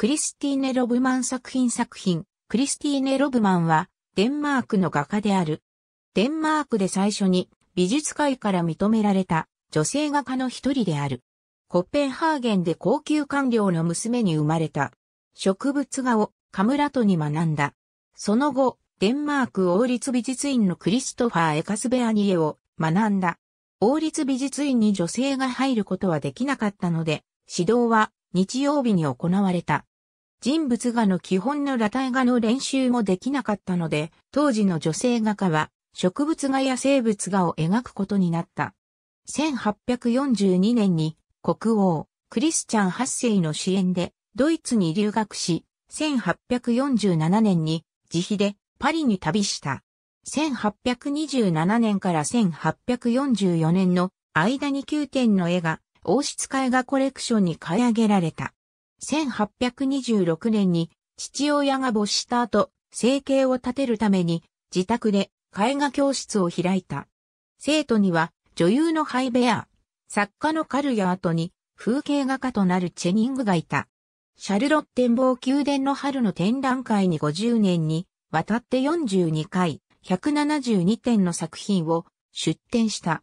クリスティーネ・ロブマン作品作品、クリスティーネ・ロブマンは、デンマークの画家である。デンマークで最初に、美術界から認められた、女性画家の一人である。コッペンハーゲンで高級官僚の娘に生まれた。植物画を、カムラトに学んだ。その後、デンマーク王立美術院のクリストファー・エカスベアニエを学んだ。王立美術院に女性が入ることはできなかったので、指導は日曜日に行われた。人物画の基本の裸体画の練習もできなかったので、当時の女性画家は植物画や生物画を描くことになった。1842年に国王、クリスチャン8世の支援でドイツに留学し、1847年に自費でパリに旅した。1827年から1844年の間に9点の絵が王室絵画コレクションに買い上げられた。1826年に父親が没した後、生計を立てるために自宅で絵画教室を開いた。生徒には女優のハイベア、作家のカルヤートに風景画家となるチェニングがいた。シャルロッテンボー宮殿の春の展覧会に50年に渡って42回172点の作品を出展した。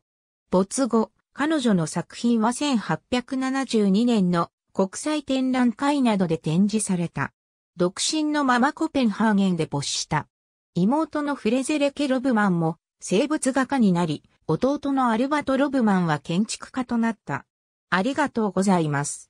没後、彼女の作品は1872年の国際展覧会などで展示された。独身のままコペンハーゲンで没した。妹のフレゼレ・ケロブマンも生物画家になり、弟のアルバト・ロブマンは建築家となった。ありがとうございます。